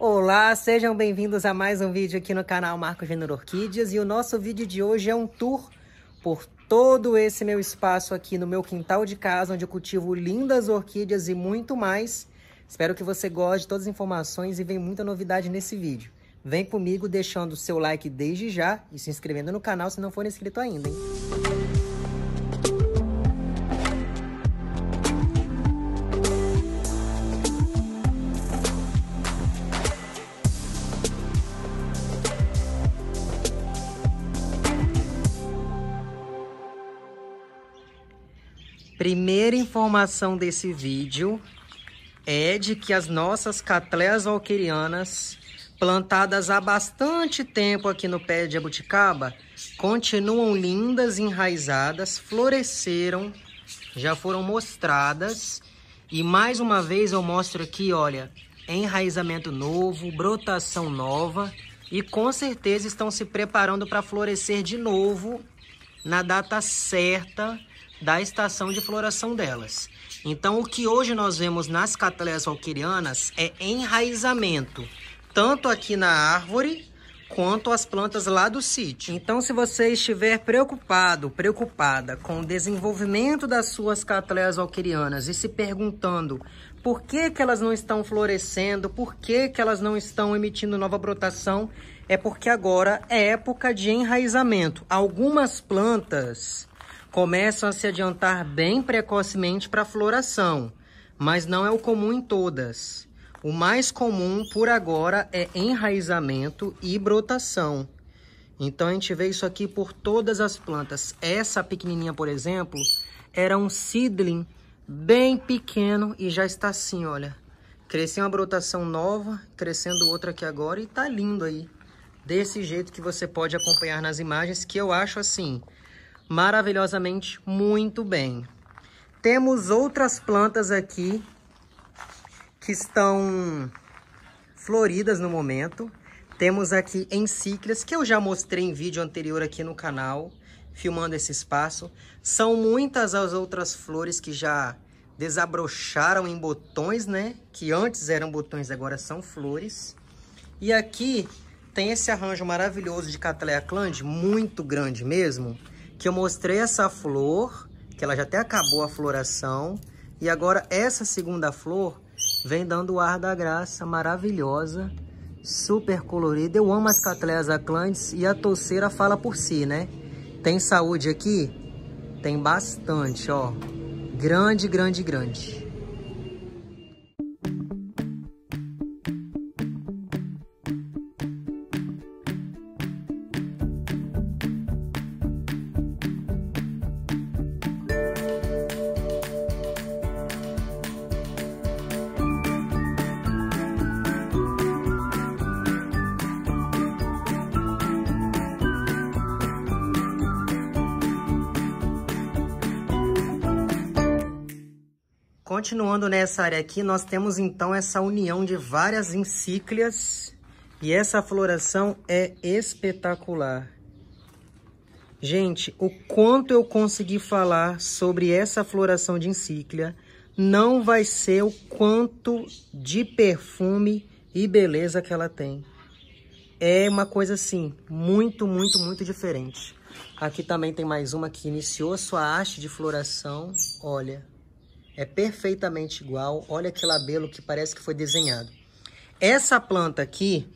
Olá, sejam bem-vindos a mais um vídeo aqui no canal Marco Gênero Orquídeas e o nosso vídeo de hoje é um tour por todo esse meu espaço aqui no meu quintal de casa, onde eu cultivo lindas orquídeas e muito mais. Espero que você goste de todas as informações e vem muita novidade nesse vídeo. Vem comigo deixando o seu like desde já e se inscrevendo no canal se não for inscrito ainda, hein? Primeira informação desse vídeo é de que as nossas catleas valquerianas, plantadas há bastante tempo aqui no pé de Abuticaba, continuam lindas, enraizadas, floresceram, já foram mostradas. E mais uma vez eu mostro aqui, olha, enraizamento novo, brotação nova e com certeza estão se preparando para florescer de novo na data certa da estação de floração delas. Então, o que hoje nós vemos nas cataleias alquerianas é enraizamento, tanto aqui na árvore quanto as plantas lá do sítio. Então, se você estiver preocupado, preocupada com o desenvolvimento das suas cataleias alquerianas e se perguntando por que, que elas não estão florescendo, por que, que elas não estão emitindo nova brotação, é porque agora é época de enraizamento. Algumas plantas começam a se adiantar bem precocemente para a floração, mas não é o comum em todas. O mais comum por agora é enraizamento e brotação. Então a gente vê isso aqui por todas as plantas. Essa pequenininha, por exemplo, era um seedling bem pequeno e já está assim, olha. Cresceu uma brotação nova, crescendo outra aqui agora e tá lindo aí. Desse jeito que você pode acompanhar nas imagens, que eu acho assim, maravilhosamente muito bem. Temos outras plantas aqui que estão floridas no momento. Temos aqui encíclias, que eu já mostrei em vídeo anterior aqui no canal, filmando esse espaço. São muitas as outras flores que já desabrocharam em botões, né? Que antes eram botões, agora são flores. E aqui tem esse arranjo maravilhoso de Cataleia Cland, muito grande mesmo que eu mostrei essa flor, que ela já até acabou a floração, e agora essa segunda flor vem dando o ar da graça, maravilhosa, super colorida. Eu amo as catleias aclantes e a torceira fala por si, né? Tem saúde aqui? Tem bastante, ó. Grande, grande, grande. Continuando nessa área aqui, nós temos então essa união de várias encíclias e essa floração é espetacular. Gente, o quanto eu consegui falar sobre essa floração de encíclia não vai ser o quanto de perfume e beleza que ela tem. É uma coisa assim, muito, muito, muito diferente. Aqui também tem mais uma que iniciou sua haste de floração. Olha. É perfeitamente igual. Olha que labelo que parece que foi desenhado. Essa planta aqui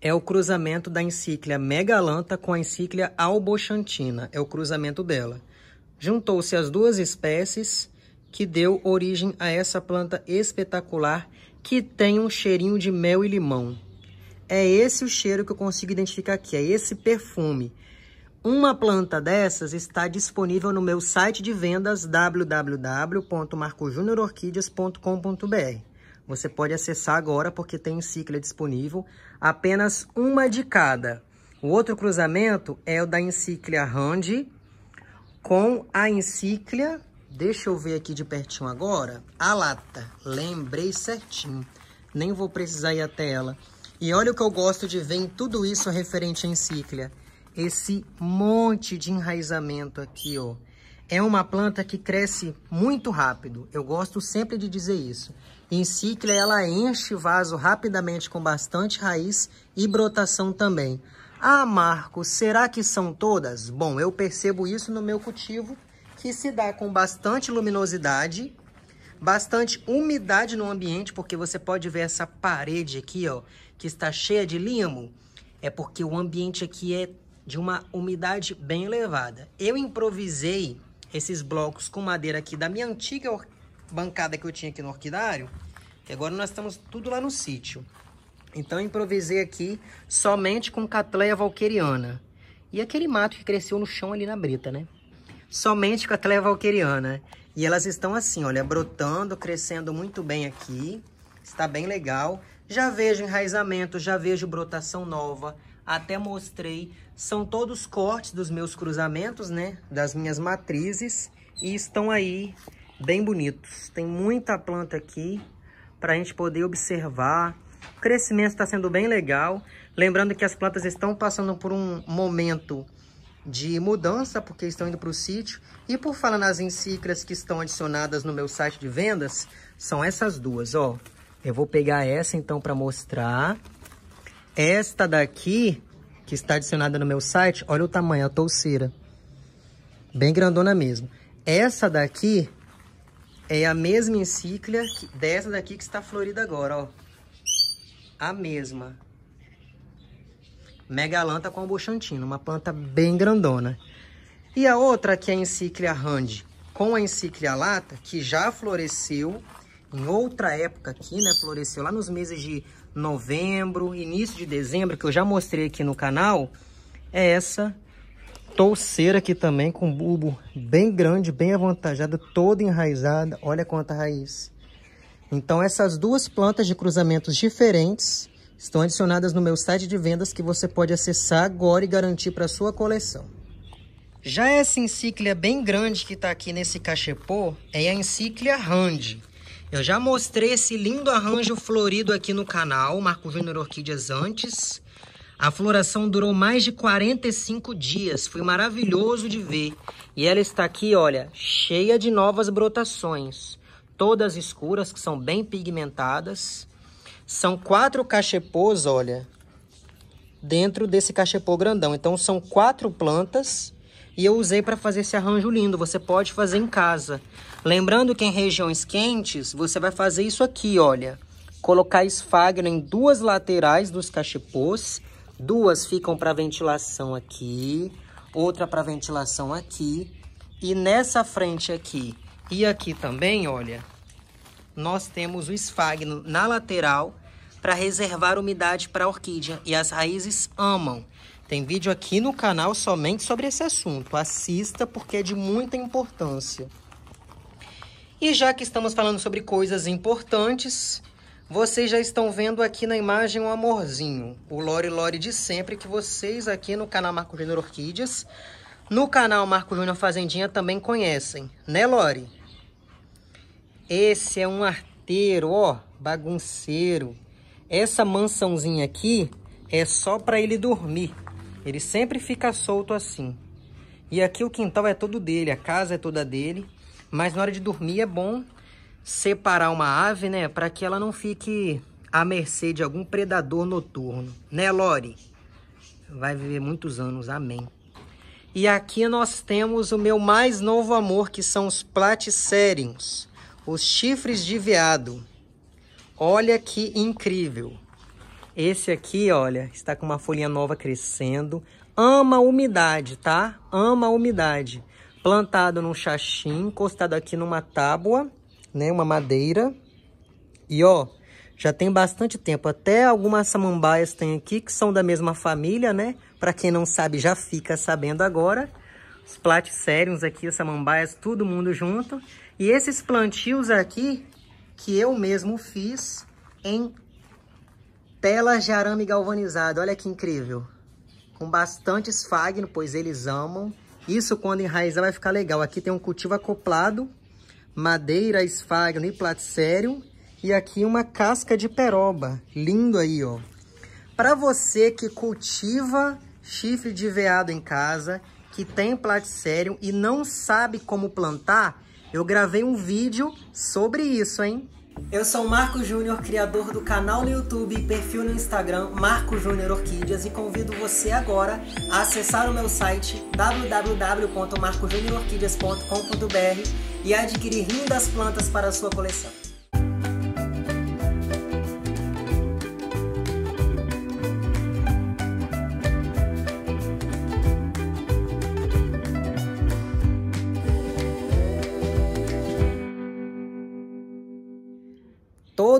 é o cruzamento da encíclia megalanta com a encíclia albochantina. É o cruzamento dela. Juntou-se as duas espécies que deu origem a essa planta espetacular que tem um cheirinho de mel e limão. É esse o cheiro que eu consigo identificar aqui, é esse perfume. Uma planta dessas está disponível no meu site de vendas www.marcojuniororquidias.com.br. Você pode acessar agora porque tem encíclia disponível, apenas uma de cada. O outro cruzamento é o da encíclia Randy com a encíclia, deixa eu ver aqui de pertinho agora, a lata. Lembrei certinho, nem vou precisar ir até ela. E olha o que eu gosto de ver em tudo isso referente à encíclia esse monte de enraizamento aqui, ó. É uma planta que cresce muito rápido. Eu gosto sempre de dizer isso. Em ciclo, ela enche o vaso rapidamente com bastante raiz e brotação também. Ah, Marco, será que são todas? Bom, eu percebo isso no meu cultivo, que se dá com bastante luminosidade, bastante umidade no ambiente, porque você pode ver essa parede aqui, ó, que está cheia de limo. É porque o ambiente aqui é de uma umidade bem elevada. Eu improvisei esses blocos com madeira aqui da minha antiga bancada que eu tinha aqui no orquidário. E agora nós estamos tudo lá no sítio. Então improvisei aqui somente com catleia valqueriana. E aquele mato que cresceu no chão ali na brita, né? Somente com catleia valqueriana. E elas estão assim, olha, brotando, crescendo muito bem aqui. Está bem legal. Já vejo enraizamento, já vejo brotação nova até mostrei. São todos cortes dos meus cruzamentos, né? Das minhas matrizes. E estão aí bem bonitos. Tem muita planta aqui para a gente poder observar. O crescimento está sendo bem legal. Lembrando que as plantas estão passando por um momento de mudança, porque estão indo para o sítio. E por falar nas encicras que estão adicionadas no meu site de vendas, são essas duas, ó. Eu vou pegar essa então para mostrar. Esta daqui, que está adicionada no meu site, olha o tamanho, a touceira. Bem grandona mesmo. Essa daqui é a mesma encíclia dessa daqui que está florida agora, ó. A mesma. Megalanta com buchantina, uma planta bem grandona. E a outra que é a encíclia Rand com a encíclia lata, que já floresceu em outra época aqui, né? Floresceu lá nos meses de novembro, início de dezembro, que eu já mostrei aqui no canal, é essa touceira aqui também, com bulbo bem grande, bem avantajada, toda enraizada. Olha quanta raiz. Então, essas duas plantas de cruzamentos diferentes estão adicionadas no meu site de vendas que você pode acessar agora e garantir para sua coleção. Já essa encíclia bem grande que está aqui nesse cachepô é a encíclia Rand. Eu já mostrei esse lindo arranjo florido aqui no canal, Marco Júnior Orquídeas antes. A floração durou mais de 45 dias, foi maravilhoso de ver. E ela está aqui, olha, cheia de novas brotações, todas escuras, que são bem pigmentadas. São quatro cachepôs, olha, dentro desse cachepô grandão. Então, são quatro plantas e eu usei para fazer esse arranjo lindo. Você pode fazer em casa. Lembrando que em regiões quentes, você vai fazer isso aqui, olha. Colocar esfagno em duas laterais dos cachepôs. Duas ficam para ventilação aqui, outra para ventilação aqui. E nessa frente aqui e aqui também, olha, nós temos o esfagno na lateral para reservar umidade para a orquídea. E as raízes amam. Tem vídeo aqui no canal somente sobre esse assunto. Assista porque é de muita importância. E já que estamos falando sobre coisas importantes, vocês já estão vendo aqui na imagem um amorzinho, o Lore Lore de sempre que vocês aqui no canal Marco Júnior Orquídeas, no canal Marco Júnior Fazendinha também conhecem, né Lore? Esse é um arteiro, ó, bagunceiro. Essa mansãozinha aqui é só para ele dormir. Ele sempre fica solto assim. E aqui o quintal é todo dele, a casa é toda dele. Mas na hora de dormir é bom separar uma ave, né? Para que ela não fique à mercê de algum predador noturno. Né, Lore? Vai viver muitos anos. Amém. E aqui nós temos o meu mais novo amor, que são os platicériums, os chifres de veado. Olha que incrível! Esse aqui, olha, está com uma folhinha nova crescendo. Ama a umidade, tá? Ama a umidade. Plantado num xaxim, encostado aqui numa tábua, né? Uma madeira. E, ó, já tem bastante tempo. Até algumas samambaias tem aqui que são da mesma família, né? Para quem não sabe, já fica sabendo agora. Os platicériums aqui, os samambaias, todo mundo junto. E esses plantios aqui que eu mesmo fiz em Telas de arame galvanizado, olha que incrível. Com bastante esfagno, pois eles amam. Isso quando enraizar vai ficar legal. Aqui tem um cultivo acoplado, madeira, esfagno e platicério. E aqui uma casca de peroba, lindo aí, ó. Para você que cultiva chifre de veado em casa, que tem platicério e não sabe como plantar, eu gravei um vídeo sobre isso, hein? Eu sou o Marco Júnior, criador do canal no YouTube e perfil no Instagram Marco Júnior Orquídeas e convido você agora a acessar o meu site www.marcojuniororquídeas.com.br e adquirir lindas plantas para a sua coleção.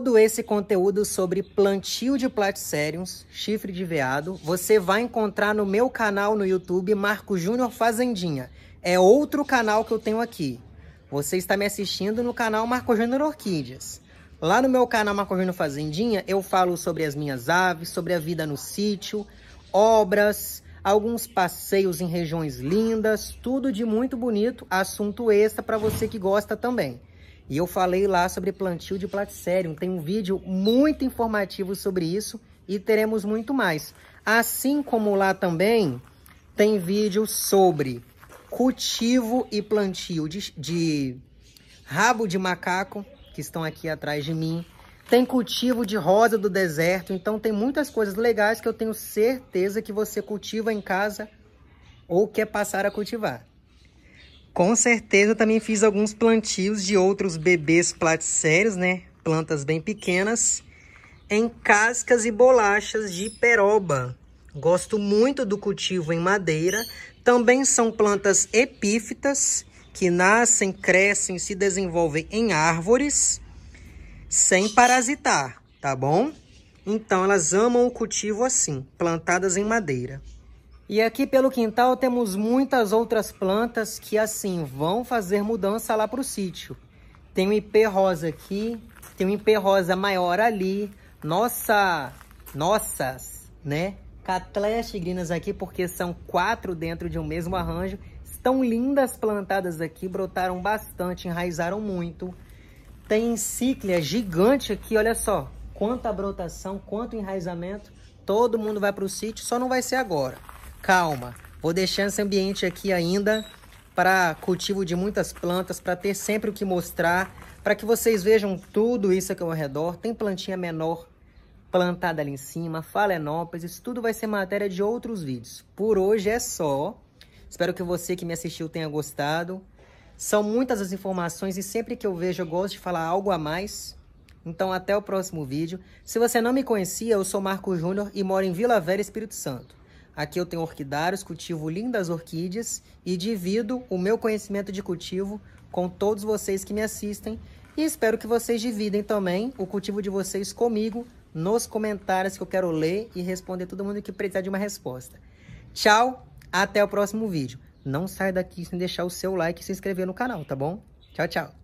todo esse conteúdo sobre plantio de platissériums, chifre de veado, você vai encontrar no meu canal no YouTube, Marco Júnior Fazendinha. É outro canal que eu tenho aqui. Você está me assistindo no canal Marco Júnior Orquídeas. Lá no meu canal Marco Júnior Fazendinha, eu falo sobre as minhas aves, sobre a vida no sítio, obras, alguns passeios em regiões lindas, tudo de muito bonito, assunto extra para você que gosta também. E eu falei lá sobre plantio de platicérium. Tem um vídeo muito informativo sobre isso e teremos muito mais. Assim como lá também tem vídeo sobre cultivo e plantio de, de rabo de macaco, que estão aqui atrás de mim. Tem cultivo de rosa do deserto. Então tem muitas coisas legais que eu tenho certeza que você cultiva em casa ou quer passar a cultivar. Com certeza também fiz alguns plantios de outros bebês platicérios, né? Plantas bem pequenas, em cascas e bolachas de peroba. Gosto muito do cultivo em madeira. Também são plantas epífitas, que nascem, crescem e se desenvolvem em árvores, sem parasitar, tá bom? Então, elas amam o cultivo assim, plantadas em madeira. E aqui pelo quintal temos muitas outras plantas que assim vão fazer mudança lá para o sítio. Tem um IP rosa aqui, tem um IP rosa maior ali. Nossa, nossas, né? Catleias tigrinas aqui, porque são quatro dentro de um mesmo arranjo. Estão lindas plantadas aqui, brotaram bastante, enraizaram muito. Tem cíclia gigante aqui, olha só. Quanta brotação, quanto enraizamento. Todo mundo vai para o sítio, só não vai ser agora. Calma, vou deixar esse ambiente aqui ainda para cultivo de muitas plantas, para ter sempre o que mostrar, para que vocês vejam tudo isso aqui ao redor. Tem plantinha menor plantada ali em cima, falenópolis, isso tudo vai ser matéria de outros vídeos. Por hoje é só. Espero que você que me assistiu tenha gostado. São muitas as informações e sempre que eu vejo eu gosto de falar algo a mais. Então até o próximo vídeo. Se você não me conhecia, eu sou Marco Júnior e moro em Vila Velha, Espírito Santo. Aqui eu tenho orquidários, cultivo lindas orquídeas e divido o meu conhecimento de cultivo com todos vocês que me assistem e espero que vocês dividem também o cultivo de vocês comigo nos comentários que eu quero ler e responder todo mundo que precisar de uma resposta. Tchau, até o próximo vídeo. Não sai daqui sem deixar o seu like e se inscrever no canal, tá bom? Tchau, tchau.